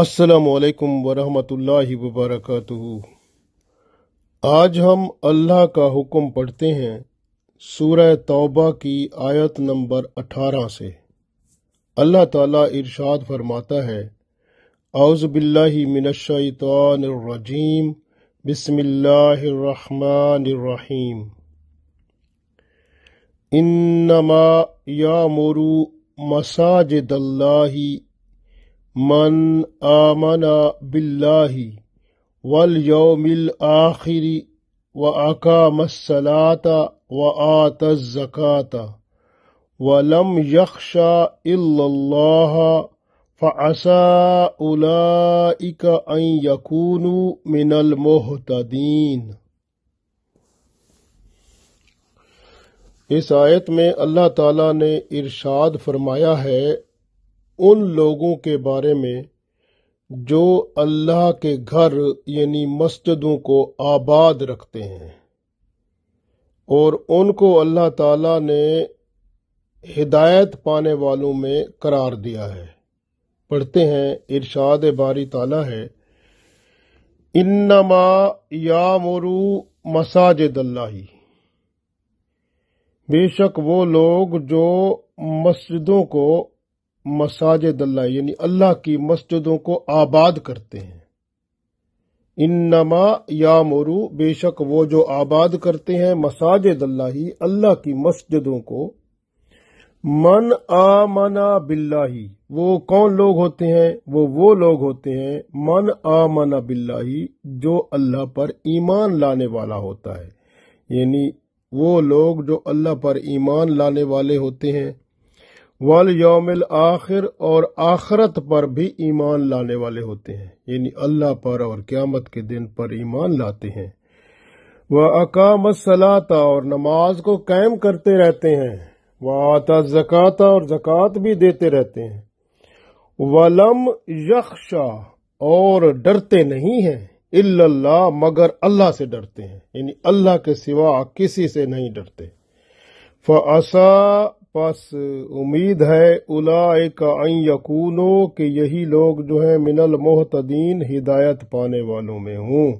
السلام علیکم ورحمۃ اللہ وبرکاتہ آج ہم اللہ کا حکم پڑھتے ہیں سورہ توبہ کی آیت نمبر اٹھارہ سے اللہ تعالیٰ ارشاد فرماتا ہے اعوذ باللہ من الشیطان الرجیم بسم اللہ الرحمن الرحیم انما یامرو مساجد اللہ من آمن باللہ والیوم و ال الصلاة وآت آخری و آقا مسلاتا و آتزک ولم یقا اللہ من المحتین اس آیت میں اللہ تعالیٰ نے ارشاد فرمایا ہے ان لوگوں کے بارے میں جو اللہ کے گھر یعنی مسجدوں کو آباد رکھتے ہیں اور ان کو اللہ تعالی نے ہدایت پانے والوں میں قرار دیا ہے پڑھتے ہیں ارشاد باری تعالیٰ ہے انما یا مرو مساجد اللہ بے شک وہ لوگ جو مسجدوں کو مساجد اللہ یعنی اللہ کی مسجدوں کو آباد کرتے ہیں انما یا مورو بے شک وہ جو آباد کرتے ہیں مساجد اللہ ہی اللہ کی مسجدوں کو من آ منا وہ کون لوگ ہوتے ہیں وہ وہ لوگ ہوتے ہیں من آ باللہ جو اللہ پر ایمان لانے والا ہوتا ہے یعنی وہ لوگ جو اللہ پر ایمان لانے والے ہوتے ہیں وال یوم اور آخرت پر بھی ایمان لانے والے ہوتے ہیں یعنی اللہ پر اور قیامت کے دن پر ایمان لاتے ہیں وہ اقام صلاح اور نماز کو قائم کرتے رہتے ہیں وہ آتا زکاتا اور زکات بھی دیتے رہتے ہیں ولم یکشا اور ڈرتے نہیں ہیں اللہ مگر اللہ سے ڈرتے ہیں یعنی اللہ کے سوا کسی سے نہیں ڈرتے فسا پس امید ہے الا یقون کہ یہی لوگ جو ہیں من المحتین ہدایت پانے والوں میں ہوں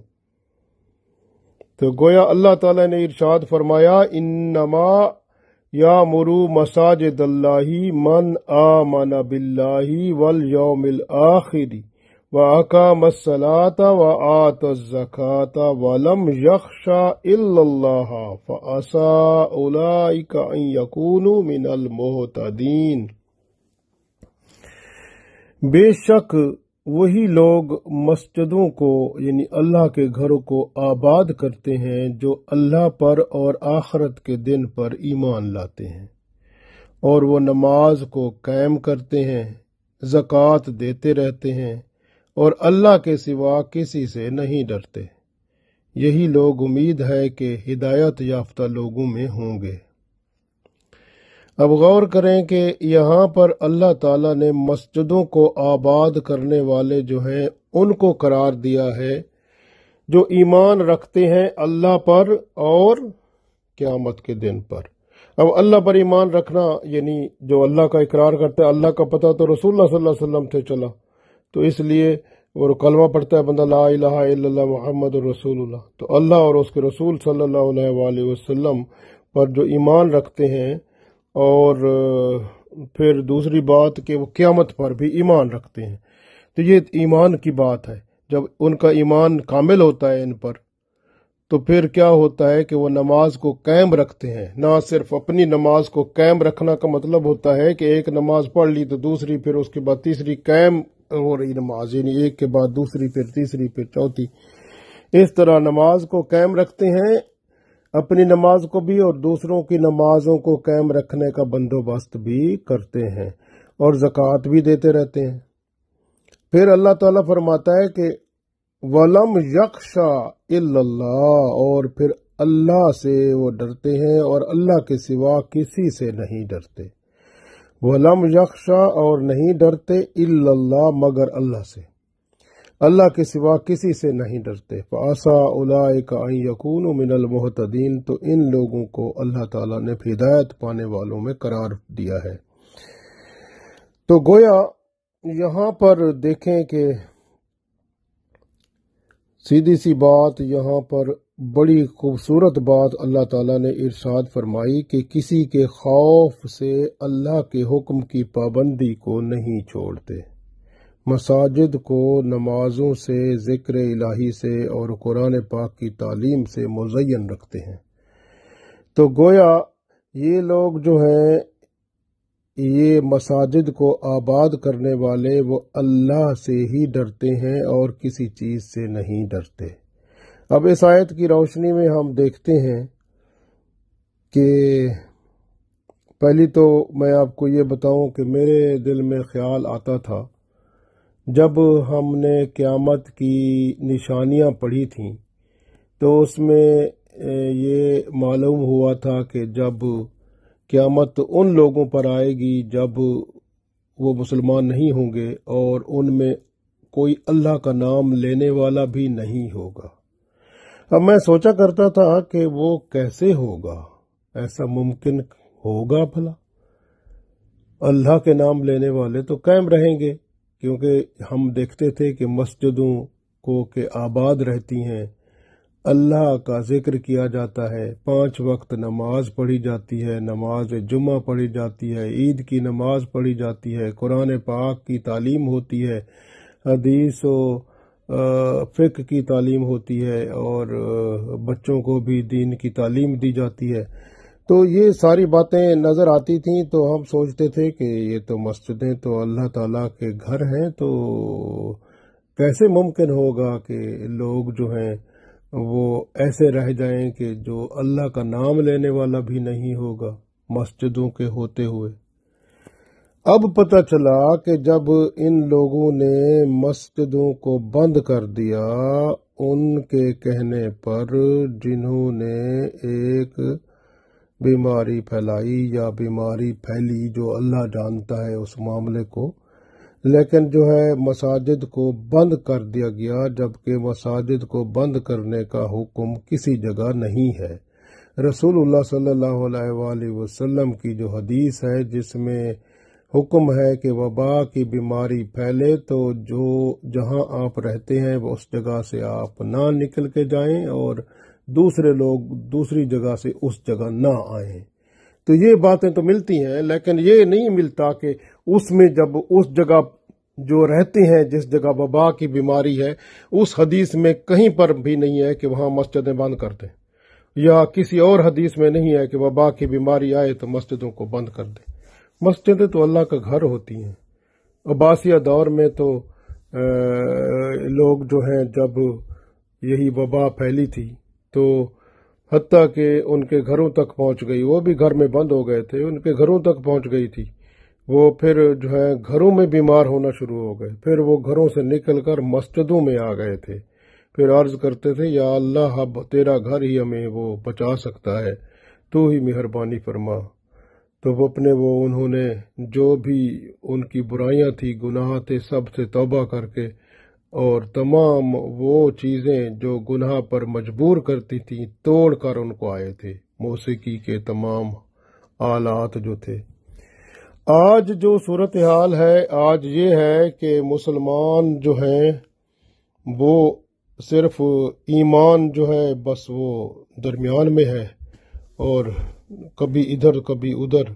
تو گویا اللہ تعالیٰ نے ارشاد فرمایا انما یا مرو مساجد اللہ من آ من والیوم ول یوم إلا الله فأسى أولئك أن يكونوا من المهتدين بے شک وہی لوگ مسجدوں کو یعنی اللہ کے گھروں کو آباد کرتے ہیں جو اللہ پر اور آخرت کے دن پر ایمان لاتے ہیں اور وہ نماز کو قائم کرتے ہیں زکوٰۃ دیتے رہتے ہیں اور اللہ کے سوا کسی سے نہیں ڈرتے یہی لوگ امید ہے کہ ہدایت یافتہ لوگوں میں ہوں گے اب غور کریں کہ یہاں پر اللہ تعالی نے مسجدوں کو آباد کرنے والے جو ہیں ان کو قرار دیا ہے جو ایمان رکھتے ہیں اللہ پر اور قیامت کے دن پر اب اللہ پر ایمان رکھنا یعنی جو اللہ کا اقرار کرتے اللہ کا پتہ تو رسول اللہ صلی اللہ علیہ وسلم سے چلا تو اس لیے اور کلمہ پڑھتا ہے بندہ لا الہ الا اللہ محمد الرسول اللہ تو اللہ اور اس کے رسول صلی اللہ علیہ وآلہ وسلم پر جو ایمان رکھتے ہیں اور پھر دوسری بات کہ وہ قیامت پر بھی ایمان رکھتے ہیں تو یہ ایمان کی بات ہے جب ان کا ایمان کامل ہوتا ہے ان پر تو پھر کیا ہوتا ہے کہ وہ نماز کو قائم رکھتے ہیں نہ صرف اپنی نماز کو قائم رکھنا کا مطلب ہوتا ہے کہ ایک نماز پڑھ لی تو دوسری پھر اس کے بعد تیسری قیم اور نماز یعنی ایک کے بعد دوسری پھر تیسری پھر چوتھی اس طرح نماز کو قائم رکھتے ہیں اپنی نماز کو بھی اور دوسروں کی نمازوں کو قائم رکھنے کا بندوبست بھی کرتے ہیں اور زکوٰۃ بھی دیتے رہتے ہیں پھر اللہ تعالیٰ فرماتا ہے کہ ولم یکشا اللہ اور پھر اللہ سے وہ ڈرتے ہیں اور اللہ کے سوا کسی سے نہیں ڈرتے وہ لمح اور نہیں ڈرتے اللہ مگر اللہ سے اللہ کے سوا کسی سے نہیں ڈرتے پاسا یقون محتین تو ان لوگوں کو اللہ تعالی نے ہدایت پانے والوں میں قرار دیا ہے تو گویا یہاں پر دیکھیں کہ سیدھی سی بات یہاں پر بڑی خوبصورت بات اللہ تعالیٰ نے ارشاد فرمائی کہ کسی کے خوف سے اللہ کے حکم کی پابندی کو نہیں چھوڑتے مساجد کو نمازوں سے ذکر الہی سے اور قرآن پاک کی تعلیم سے مزین رکھتے ہیں تو گویا یہ لوگ جو ہیں یہ مساجد کو آباد کرنے والے وہ اللہ سے ہی ڈرتے ہیں اور کسی چیز سے نہیں ڈرتے اب اس آیت کی روشنی میں ہم دیکھتے ہیں کہ پہلی تو میں آپ کو یہ بتاؤں کہ میرے دل میں خیال آتا تھا جب ہم نے قیامت کی نشانیاں پڑھی تھیں تو اس میں یہ معلوم ہوا تھا کہ جب قیامت ان لوگوں پر آئے گی جب وہ مسلمان نہیں ہوں گے اور ان میں کوئی اللہ کا نام لینے والا بھی نہیں ہوگا اب میں سوچا کرتا تھا کہ وہ کیسے ہوگا ایسا ممکن ہوگا بھلا اللہ کے نام لینے والے تو قائم رہیں گے کیونکہ ہم دیکھتے تھے کہ مسجدوں کو کہ آباد رہتی ہیں اللہ کا ذکر کیا جاتا ہے پانچ وقت نماز پڑھی جاتی ہے نماز جمعہ پڑھی جاتی ہے عید کی نماز پڑھی جاتی ہے قرآن پاک کی تعلیم ہوتی ہے حدیث و فقہ کی تعلیم ہوتی ہے اور بچوں کو بھی دین کی تعلیم دی جاتی ہے تو یہ ساری باتیں نظر آتی تھیں تو ہم سوچتے تھے کہ یہ تو مسجدیں تو اللہ تعالیٰ کے گھر ہیں تو کیسے ممکن ہوگا کہ لوگ جو ہیں وہ ایسے رہ جائیں کہ جو اللہ کا نام لینے والا بھی نہیں ہوگا مسجدوں کے ہوتے ہوئے اب پتہ چلا کہ جب ان لوگوں نے مسجدوں کو بند کر دیا ان کے کہنے پر جنہوں نے ایک بیماری پھیلائی یا بیماری پھیلی جو اللہ جانتا ہے اس معاملے کو لیکن جو ہے مساجد کو بند کر دیا گیا جبکہ مساجد کو بند کرنے کا حکم کسی جگہ نہیں ہے رسول اللہ صلی اللہ علیہ وآلہ وسلم کی جو حدیث ہے جس میں حکم ہے کہ وبا کی بیماری پھیلے تو جو جہاں آپ رہتے ہیں وہ اس جگہ سے آپ نہ نکل کے جائیں اور دوسرے لوگ دوسری جگہ سے اس جگہ نہ آئیں تو یہ باتیں تو ملتی ہیں لیکن یہ نہیں ملتا کہ اس میں جب اس جگہ جو رہتے ہیں جس جگہ وبا کی بیماری ہے اس حدیث میں کہیں پر بھی نہیں ہے کہ وہاں مسجدیں بند کر دیں یا کسی اور حدیث میں نہیں ہے کہ وبا کی بیماری آئے تو مسجدوں کو بند کر دیں مسجدیں تو اللہ کا گھر ہوتی ہیں عباسیہ دور میں تو لوگ جو ہیں جب یہی وبا پھیلی تھی تو حتیٰ کہ ان کے گھروں تک پہنچ گئی وہ بھی گھر میں بند ہو گئے تھے ان کے گھروں تک پہنچ گئی تھی وہ پھر جو ہے گھروں میں بیمار ہونا شروع ہو گئے پھر وہ گھروں سے نکل کر مسجدوں میں آ گئے تھے پھر عرض کرتے تھے یا اللہ تیرا گھر ہی ہمیں وہ بچا سکتا ہے تو ہی مہربانی فرما تو وہ اپنے وہ انہوں نے جو بھی ان کی برائیاں تھیں گناہ تھے سب سے توبہ کر کے اور تمام وہ چیزیں جو گناہ پر مجبور کرتی تھیں توڑ کر ان کو آئے تھے موسیقی کے تمام آلات جو تھے آج جو صورتحال ہے آج یہ ہے کہ مسلمان جو ہیں وہ صرف ایمان جو ہے بس وہ درمیان میں ہے اور کبھی ادھر کبھی ادھر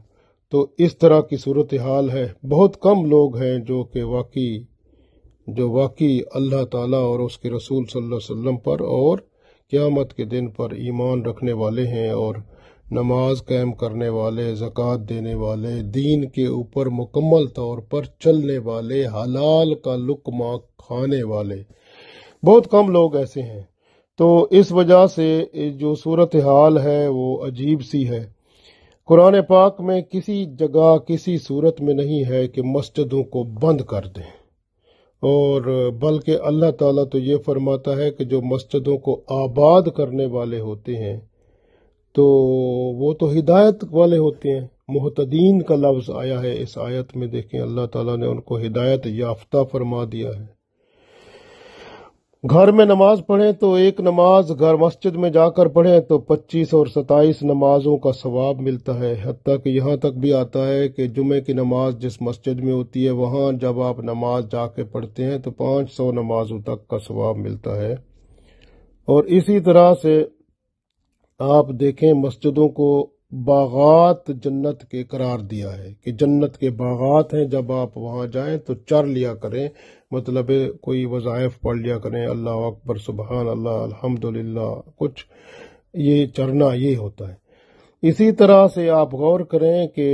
تو اس طرح کی صورت حال ہے بہت کم لوگ ہیں جو کہ واقعی جو واقعی اللہ تعالیٰ اور اس کے رسول صلی اللہ علیہ وسلم پر اور قیامت کے دن پر ایمان رکھنے والے ہیں اور نماز قائم کرنے والے زکوٰۃ دینے والے دین کے اوپر مکمل طور پر چلنے والے حلال کا لکما کھانے والے بہت کم لوگ ایسے ہیں تو اس وجہ سے جو صورت حال ہے وہ عجیب سی ہے قرآن پاک میں کسی جگہ کسی صورت میں نہیں ہے کہ مسجدوں کو بند کر دیں اور بلکہ اللہ تعالیٰ تو یہ فرماتا ہے کہ جو مسجدوں کو آباد کرنے والے ہوتے ہیں تو وہ تو ہدایت والے ہوتے ہیں محتدین کا لفظ آیا ہے اس آیت میں دیکھیں اللہ تعالیٰ نے ان کو ہدایت یافتہ فرما دیا ہے گھر میں نماز پڑھیں تو ایک نماز گھر مسجد میں جا کر پڑھیں تو پچیس اور ستائیس نمازوں کا ثواب ملتا ہے حتیٰ کہ یہاں تک بھی آتا ہے کہ جمعے کی نماز جس مسجد میں ہوتی ہے وہاں جب آپ نماز جا کے پڑھتے ہیں تو پانچ سو نمازوں تک کا ثواب ملتا ہے اور اسی طرح سے آپ دیکھیں مسجدوں کو باغات جنت کے قرار دیا ہے کہ جنت کے باغات ہیں جب آپ وہاں جائیں تو چر لیا کریں مطلب کوئی وظائف پڑھ لیا کریں اللہ اکبر سبحان اللہ الحمد کچھ یہ چرنا یہ ہوتا ہے اسی طرح سے آپ غور کریں کہ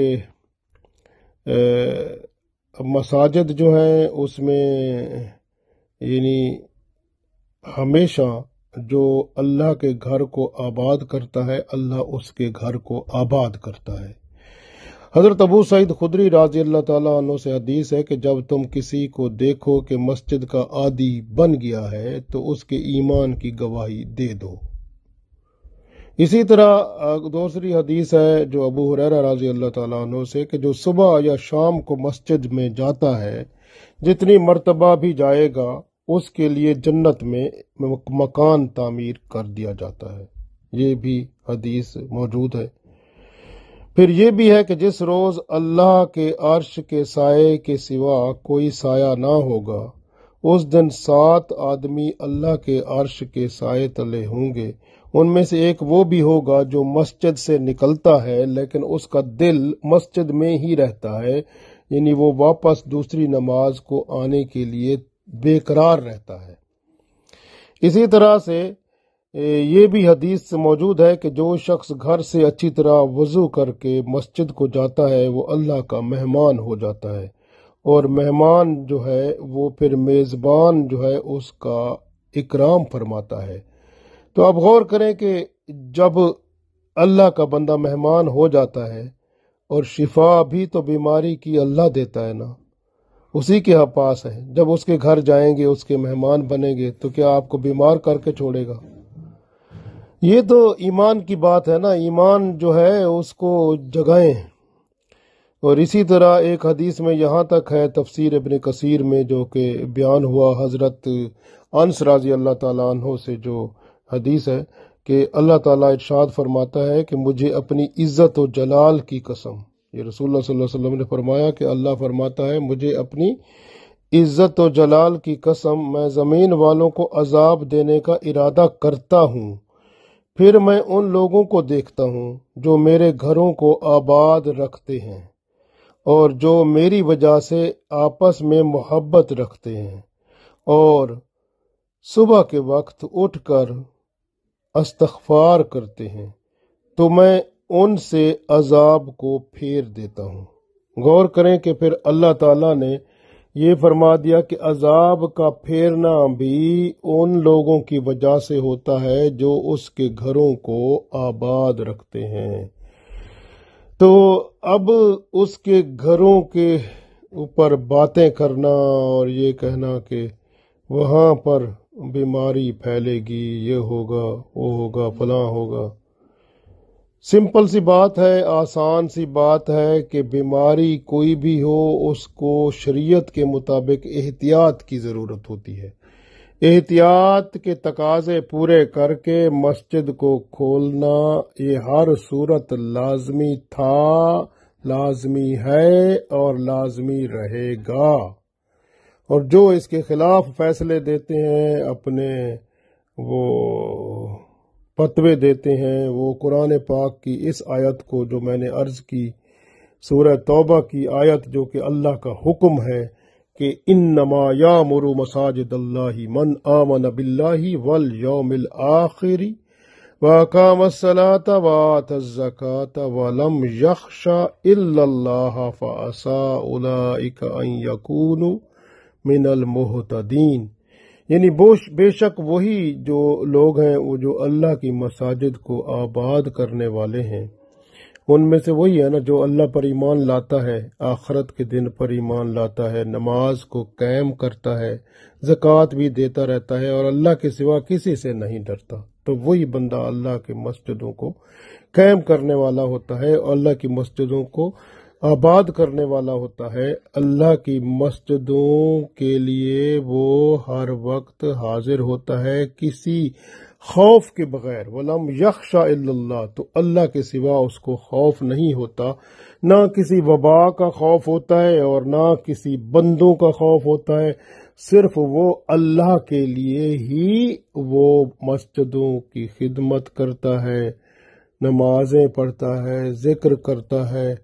مساجد جو ہیں اس میں یعنی ہمیشہ جو اللہ کے گھر کو آباد کرتا ہے اللہ اس کے گھر کو آباد کرتا ہے حضرت ابو سعید خدری رضی اللہ تعالیٰ عنہ سے حدیث ہے کہ جب تم کسی کو دیکھو کہ مسجد کا عادی بن گیا ہے تو اس کے ایمان کی گواہی دے دو اسی طرح دوسری حدیث ہے جو ابو حریرہ رضی اللہ تعالیٰ عنہ سے کہ جو صبح یا شام کو مسجد میں جاتا ہے جتنی مرتبہ بھی جائے گا اس کے لیے جنت میں مکان تعمیر کر دیا جاتا ہے یہ بھی حدیث موجود ہے پھر یہ بھی ہے کہ جس روز اللہ کے کے عرش سائے کے سوا کوئی سایہ نہ ہوگا اس دن سات آدمی اللہ کے عرش کے سائے تلے ہوں گے ان میں سے ایک وہ بھی ہوگا جو مسجد سے نکلتا ہے لیکن اس کا دل مسجد میں ہی رہتا ہے یعنی وہ واپس دوسری نماز کو آنے کے لیے بے قرار رہتا ہے اسی طرح سے یہ بھی حدیث سے موجود ہے کہ جو شخص گھر سے اچھی طرح وضو کر کے مسجد کو جاتا ہے وہ اللہ کا مہمان ہو جاتا ہے اور مہمان جو ہے وہ پھر میزبان جو ہے اس کا اکرام فرماتا ہے تو آپ غور کریں کہ جب اللہ کا بندہ مہمان ہو جاتا ہے اور شفا بھی تو بیماری کی اللہ دیتا ہے نا اسی کے پاس ہے جب اس کے گھر جائیں گے اس کے مہمان بنیں گے تو کیا آپ کو بیمار کر کے چھوڑے گا یہ تو ایمان کی بات ہے نا ایمان جو ہے اس کو جگائیں اور اسی طرح ایک حدیث میں یہاں تک ہے تفسیر ابن کثیر میں جو کہ بیان ہوا حضرت انس رضی اللہ تعالیٰ عنہ سے جو حدیث ہے کہ اللہ تعالیٰ ارشاد فرماتا ہے کہ مجھے اپنی عزت و جلال کی قسم یہ رسول اللہ صلی اللہ علیہ وسلم نے فرمایا کہ اللہ فرماتا ہے مجھے اپنی عزت و جلال کی قسم میں زمین والوں کو عذاب دینے کا ارادہ کرتا ہوں پھر میں ان لوگوں کو دیکھتا ہوں جو میرے گھروں کو آباد رکھتے ہیں اور جو میری وجہ سے آپس میں محبت رکھتے ہیں اور صبح کے وقت اٹھ کر استغفار کرتے ہیں تو میں ان سے عذاب کو پھیر دیتا ہوں غور کریں کہ پھر اللہ تعالیٰ نے یہ فرما دیا کہ عذاب کا پھیرنا بھی ان لوگوں کی وجہ سے ہوتا ہے جو اس کے گھروں کو آباد رکھتے ہیں تو اب اس کے گھروں کے اوپر باتیں کرنا اور یہ کہنا کہ وہاں پر بیماری پھیلے گی یہ ہوگا وہ ہوگا فلاں ہوگا سمپل سی بات ہے آسان سی بات ہے کہ بیماری کوئی بھی ہو اس کو شریعت کے مطابق احتیاط کی ضرورت ہوتی ہے احتیاط کے تقاضے پورے کر کے مسجد کو کھولنا یہ ہر صورت لازمی تھا لازمی ہے اور لازمی رہے گا اور جو اس کے خلاف فیصلے دیتے ہیں اپنے وہ فتوے دیتے ہیں وہ قرآن پاک کی اس آیت کو جو میں نے عرض کی سورہ توبہ کی آیت جو کہ اللہ کا حکم ہے کہ ان نما یا مرو مساجد اللہ من آمن بلّہ ول یوم آخری و کام صلا و زکات ولم یخشا اللہ فاسا اولا اک یقون من المحتدین یعنی بے شک وہی جو لوگ ہیں وہ جو اللہ کی مساجد کو آباد کرنے والے ہیں ان میں سے وہی ہے نا جو اللہ پر ایمان لاتا ہے آخرت کے دن پر ایمان لاتا ہے نماز کو قائم کرتا ہے زکوٰۃ بھی دیتا رہتا ہے اور اللہ کے سوا کسی سے نہیں ڈرتا تو وہی بندہ اللہ کے مسجدوں کو قائم کرنے والا ہوتا ہے اور اللہ کی مسجدوں کو آباد کرنے والا ہوتا ہے اللہ کی مسجدوں کے لیے وہ ہر وقت حاضر ہوتا ہے کسی خوف کے بغیر ولم یکشا اللہ تو اللہ کے سوا اس کو خوف نہیں ہوتا نہ کسی وبا کا خوف ہوتا ہے اور نہ کسی بندوں کا خوف ہوتا ہے صرف وہ اللہ کے لیے ہی وہ مسجدوں کی خدمت کرتا ہے نمازیں پڑھتا ہے ذکر کرتا ہے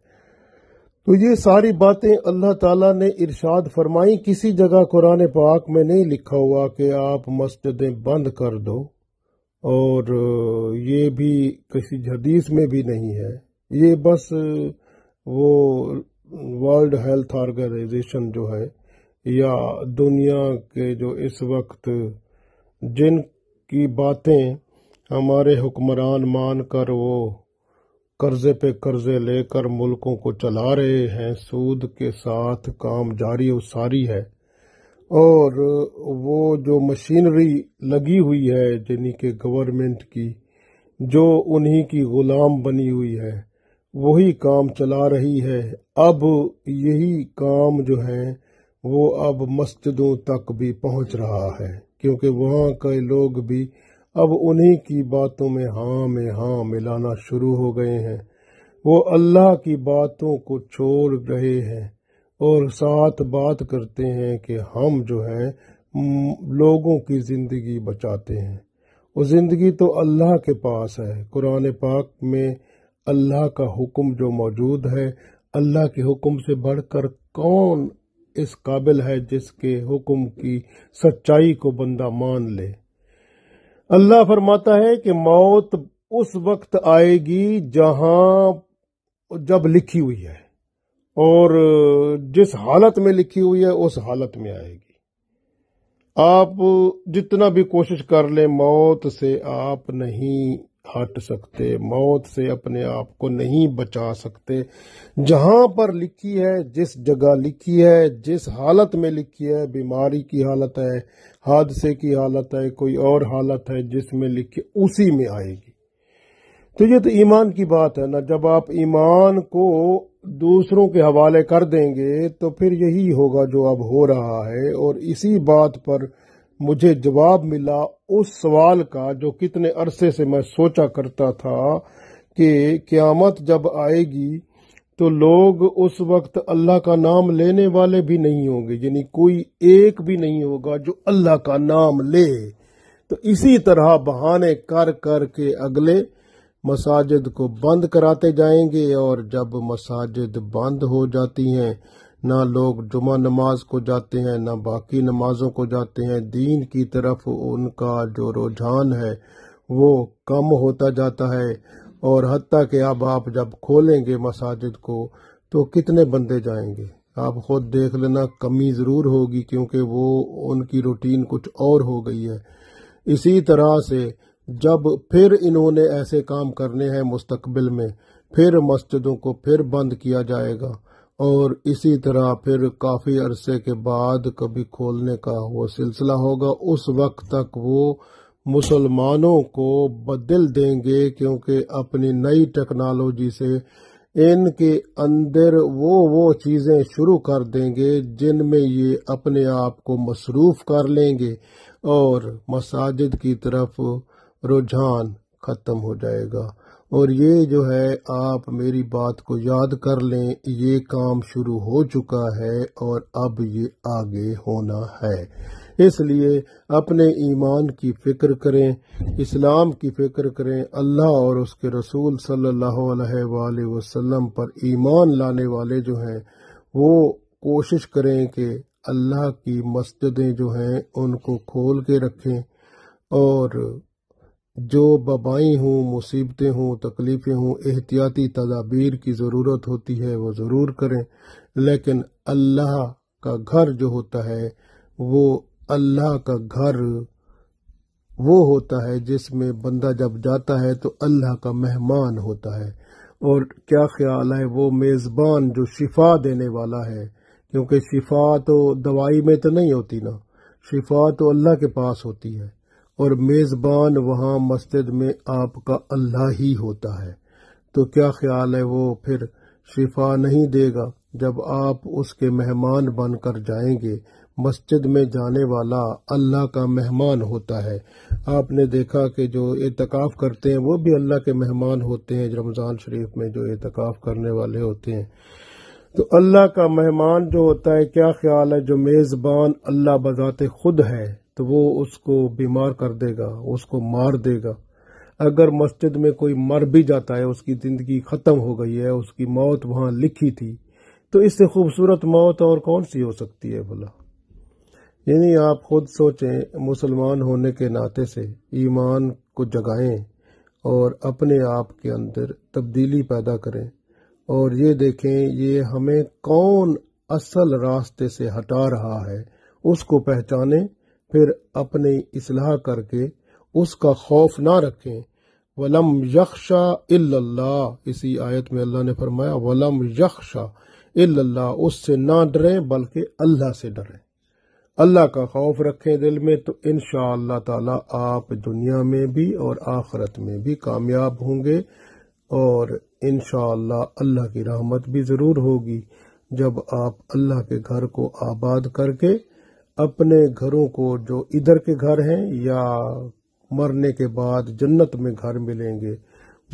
تو یہ ساری باتیں اللہ تعالیٰ نے ارشاد فرمائی کسی جگہ قرآن پاک میں نہیں لکھا ہوا کہ آپ مسجدیں بند کر دو اور یہ بھی کسی حدیث میں بھی نہیں ہے یہ بس وہ ورلڈ ہیلتھ آرگنائزیشن جو ہے یا دنیا کے جو اس وقت جن کی باتیں ہمارے حکمران مان کر وہ قرضے پہ قرضے لے کر ملکوں کو چلا رہے ہیں سود کے ساتھ کام جاری و ساری ہے اور وہ جو مشینری لگی ہوئی ہے یعنی کہ گورنمنٹ کی جو انہی کی غلام بنی ہوئی ہے وہی کام چلا رہی ہے اب یہی کام جو ہے وہ اب مسجدوں تک بھی پہنچ رہا ہے کیونکہ وہاں کے لوگ بھی اب انہی کی باتوں میں ہاں میں ہاں ملانا شروع ہو گئے ہیں وہ اللہ کی باتوں کو چھوڑ رہے ہیں اور ساتھ بات کرتے ہیں کہ ہم جو ہیں لوگوں کی زندگی بچاتے ہیں وہ زندگی تو اللہ کے پاس ہے قرآن پاک میں اللہ کا حکم جو موجود ہے اللہ کے حکم سے بڑھ کر کون اس قابل ہے جس کے حکم کی سچائی کو بندہ مان لے اللہ فرماتا ہے کہ موت اس وقت آئے گی جہاں جب لکھی ہوئی ہے اور جس حالت میں لکھی ہوئی ہے اس حالت میں آئے گی آپ جتنا بھی کوشش کر لیں موت سے آپ نہیں ہٹ سکتے موت سے اپنے آپ کو نہیں بچا سکتے جہاں پر لکھی ہے جس جگہ لکھی ہے جس حالت میں لکھی ہے بیماری کی حالت ہے حادثے کی حالت ہے کوئی اور حالت ہے جس میں لکھی اسی میں آئے گی تو یہ تو ایمان کی بات ہے نا جب آپ ایمان کو دوسروں کے حوالے کر دیں گے تو پھر یہی ہوگا جو اب ہو رہا ہے اور اسی بات پر مجھے جواب ملا اس سوال کا جو کتنے عرصے سے میں سوچا کرتا تھا کہ قیامت جب آئے گی تو لوگ اس وقت اللہ کا نام لینے والے بھی نہیں ہوں گے یعنی کوئی ایک بھی نہیں ہوگا جو اللہ کا نام لے تو اسی طرح بہانے کر کر کے اگلے مساجد کو بند کراتے جائیں گے اور جب مساجد بند ہو جاتی ہیں نہ لوگ جمعہ نماز کو جاتے ہیں نہ باقی نمازوں کو جاتے ہیں دین کی طرف ان کا جو رجحان ہے وہ کم ہوتا جاتا ہے اور حتیٰ کہ اب آپ جب کھولیں گے مساجد کو تو کتنے بندے جائیں گے آپ خود دیکھ لینا کمی ضرور ہوگی کیونکہ وہ ان کی روٹین کچھ اور ہو گئی ہے اسی طرح سے جب پھر انہوں نے ایسے کام کرنے ہیں مستقبل میں پھر مسجدوں کو پھر بند کیا جائے گا اور اسی طرح پھر کافی عرصے کے بعد کبھی کھولنے کا وہ سلسلہ ہوگا اس وقت تک وہ مسلمانوں کو بدل دیں گے کیونکہ اپنی نئی ٹیکنالوجی سے ان کے اندر وہ وہ چیزیں شروع کر دیں گے جن میں یہ اپنے آپ کو مصروف کر لیں گے اور مساجد کی طرف رجحان ختم ہو جائے گا اور یہ جو ہے آپ میری بات کو یاد کر لیں یہ کام شروع ہو چکا ہے اور اب یہ آگے ہونا ہے اس لیے اپنے ایمان کی فکر کریں اسلام کی فکر کریں اللہ اور اس کے رسول صلی اللہ علیہ وآلہ وسلم پر ایمان لانے والے جو ہیں وہ کوشش کریں کہ اللہ کی مسجدیں جو ہیں ان کو کھول کے رکھیں اور جو ببائی ہوں مصیبتیں ہوں تکلیفیں ہوں احتیاطی تدابیر کی ضرورت ہوتی ہے وہ ضرور کریں لیکن اللہ کا گھر جو ہوتا ہے وہ اللہ کا گھر وہ ہوتا ہے جس میں بندہ جب جاتا ہے تو اللہ کا مہمان ہوتا ہے اور کیا خیال ہے وہ میزبان جو شفا دینے والا ہے کیونکہ شفا تو دوائی میں تو نہیں ہوتی نا شفا تو اللہ کے پاس ہوتی ہے اور میزبان وہاں مسجد میں آپ کا اللہ ہی ہوتا ہے تو کیا خیال ہے وہ پھر شفا نہیں دے گا جب آپ اس کے مہمان بن کر جائیں گے مسجد میں جانے والا اللہ کا مہمان ہوتا ہے آپ نے دیکھا کہ جو اعتکاف کرتے ہیں وہ بھی اللہ کے مہمان ہوتے ہیں رمضان شریف میں جو اعتکاف کرنے والے ہوتے ہیں تو اللہ کا مہمان جو ہوتا ہے کیا خیال ہے جو میزبان اللہ بذات خود ہے تو وہ اس کو بیمار کر دے گا اس کو مار دے گا اگر مسجد میں کوئی مر بھی جاتا ہے اس کی زندگی ختم ہو گئی ہے اس کی موت وہاں لکھی تھی تو اس سے خوبصورت موت اور کون سی ہو سکتی ہے بھلا یعنی آپ خود سوچیں مسلمان ہونے کے ناطے سے ایمان کو جگائیں اور اپنے آپ کے اندر تبدیلی پیدا کریں اور یہ دیکھیں یہ ہمیں کون اصل راستے سے ہٹا رہا ہے اس کو پہچانیں پھر اپنی اصلاح کر کے اس کا خوف نہ رکھیں ولم یکشا الا اسی آیت میں اللہ نے فرمایا ولم یکشا اللہ اس سے نہ ڈریں بلکہ اللہ سے ڈریں اللہ کا خوف رکھیں دل میں تو ان شاء اللہ تعالیٰ آپ دنیا میں بھی اور آخرت میں بھی کامیاب ہوں گے اور انشاء اللہ اللہ کی رحمت بھی ضرور ہوگی جب آپ اللہ کے گھر کو آباد کر کے اپنے گھروں کو جو ادھر کے گھر ہیں یا مرنے کے بعد جنت میں گھر ملیں گے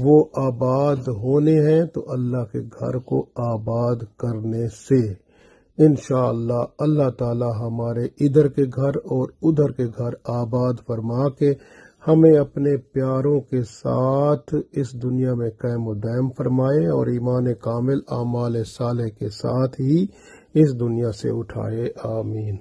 وہ آباد ہونے ہیں تو اللہ کے گھر کو آباد کرنے سے انشاءاللہ اللہ اللہ تعالی ہمارے ادھر کے گھر اور ادھر کے گھر آباد فرما کے ہمیں اپنے پیاروں کے ساتھ اس دنیا میں قائم فرمائے اور ایمان کامل اعمال صالح کے ساتھ ہی اس دنیا سے اٹھائے آمین